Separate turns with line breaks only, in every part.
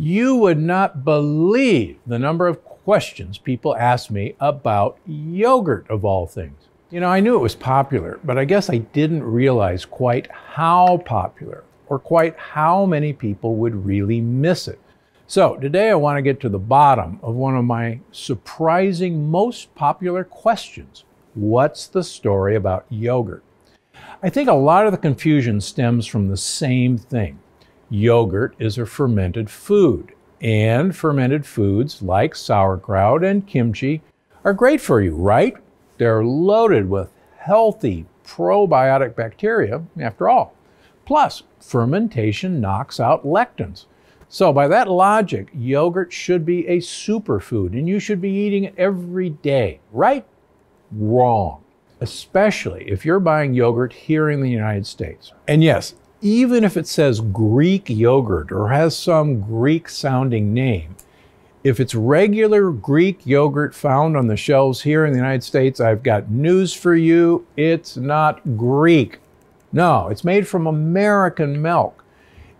You would not believe the number of questions people ask me about yogurt, of all things. You know, I knew it was popular, but I guess I didn't realize quite how popular or quite how many people would really miss it. So, today I want to get to the bottom of one of my surprising most popular questions What's the story about yogurt? I think a lot of the confusion stems from the same thing. Yogurt is a fermented food, and fermented foods like sauerkraut and kimchi are great for you, right? They're loaded with healthy probiotic bacteria, after all. Plus, fermentation knocks out lectins. So, by that logic, yogurt should be a superfood and you should be eating it every day, right? Wrong. Especially if you're buying yogurt here in the United States. And yes, even if it says Greek yogurt or has some Greek sounding name, if it's regular Greek yogurt found on the shelves here in the United States, I've got news for you. It's not Greek. No, it's made from American milk.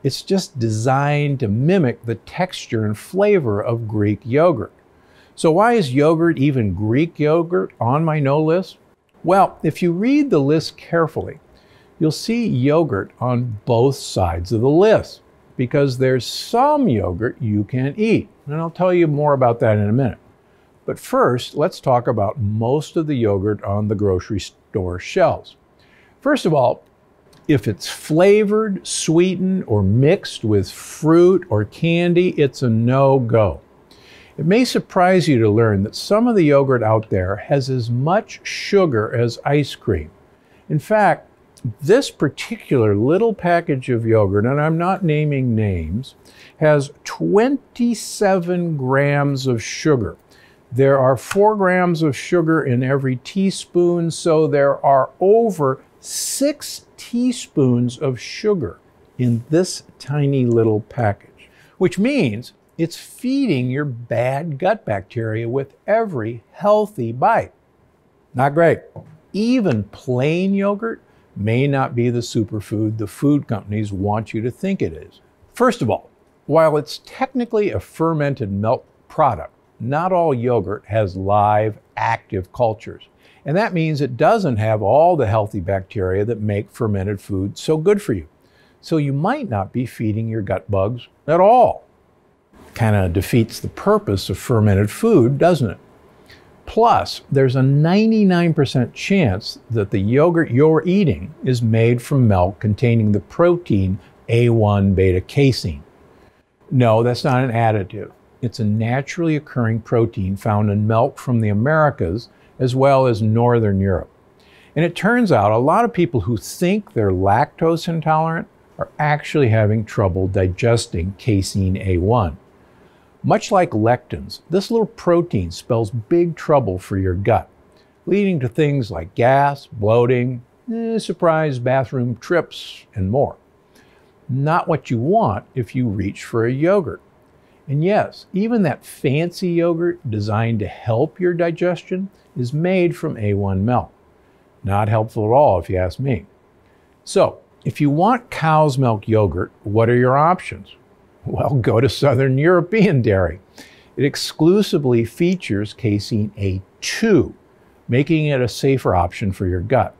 It's just designed to mimic the texture and flavor of Greek yogurt. So, why is yogurt, even Greek yogurt, on my no list? Well, if you read the list carefully, you'll see yogurt on both sides of the list because there's some yogurt you can eat. And I'll tell you more about that in a minute. But first, let's talk about most of the yogurt on the grocery store shelves. First of all, if it's flavored, sweetened, or mixed with fruit or candy, it's a no go. It may surprise you to learn that some of the yogurt out there has as much sugar as ice cream. In fact, this particular little package of yogurt, and I'm not naming names, has 27 grams of sugar. There are four grams of sugar in every teaspoon, so there are over six teaspoons of sugar in this tiny little package, which means it's feeding your bad gut bacteria with every healthy bite. Not great. Even plain yogurt may not be the superfood the food companies want you to think it is. First of all, while it's technically a fermented milk product, not all yogurt has live, active cultures. And that means it doesn't have all the healthy bacteria that make fermented food so good for you. So you might not be feeding your gut bugs at all. Kind of defeats the purpose of fermented food, doesn't it? Plus, there's a 99% chance that the yogurt you're eating is made from milk containing the protein A1 beta casein. No, that's not an additive. It's a naturally occurring protein found in milk from the Americas as well as Northern Europe. And it turns out a lot of people who think they're lactose intolerant are actually having trouble digesting casein A1. Much like lectins, this little protein spells big trouble for your gut, leading to things like gas, bloating, eh, surprise bathroom trips, and more. Not what you want if you reach for a yogurt. And yes, even that fancy yogurt designed to help your digestion is made from A1 milk. Not helpful at all, if you ask me. So, if you want cow's milk yogurt, what are your options? Well, go to Southern European dairy. It exclusively features casein A2, making it a safer option for your gut.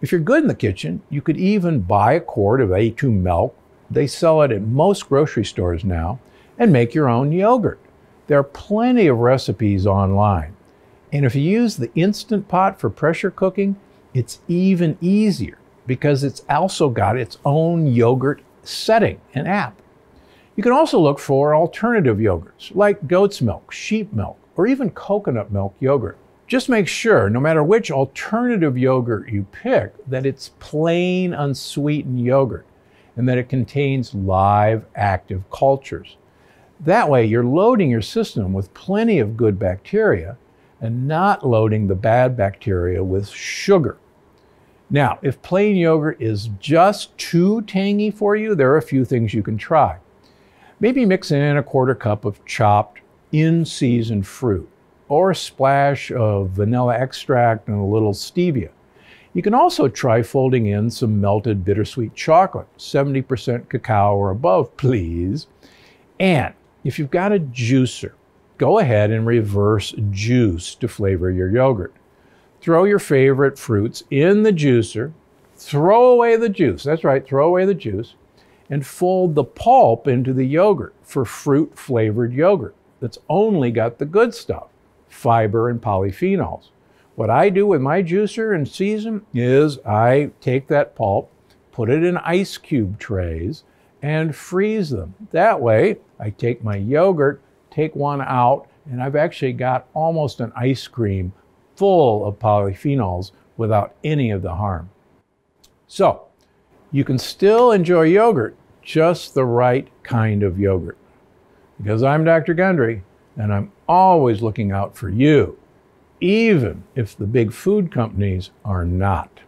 If you're good in the kitchen, you could even buy a quart of A2 milk. They sell it at most grocery stores now and make your own yogurt. There are plenty of recipes online. And if you use the Instant Pot for pressure cooking, it's even easier because it's also got its own yogurt setting and app. You can also look for alternative yogurts like goat's milk, sheep milk, or even coconut milk yogurt. Just make sure, no matter which alternative yogurt you pick, that it's plain unsweetened yogurt and that it contains live active cultures. That way, you're loading your system with plenty of good bacteria and not loading the bad bacteria with sugar. Now, if plain yogurt is just too tangy for you, there are a few things you can try. Maybe mix in a quarter cup of chopped in-season fruit or a splash of vanilla extract and a little stevia. You can also try folding in some melted bittersweet chocolate, 70% cacao or above, please. And if you've got a juicer, go ahead and reverse juice to flavor your yogurt. Throw your favorite fruits in the juicer, throw away the juice, that's right, throw away the juice, and fold the pulp into the yogurt for fruit flavored yogurt that's only got the good stuff fiber and polyphenols. What I do with my juicer and season is I take that pulp, put it in ice cube trays, and freeze them. That way, I take my yogurt, take one out, and I've actually got almost an ice cream full of polyphenols without any of the harm. So, you can still enjoy yogurt, just the right kind of yogurt. Because I'm Dr. Gundry, and I'm always looking out for you, even if the big food companies are not.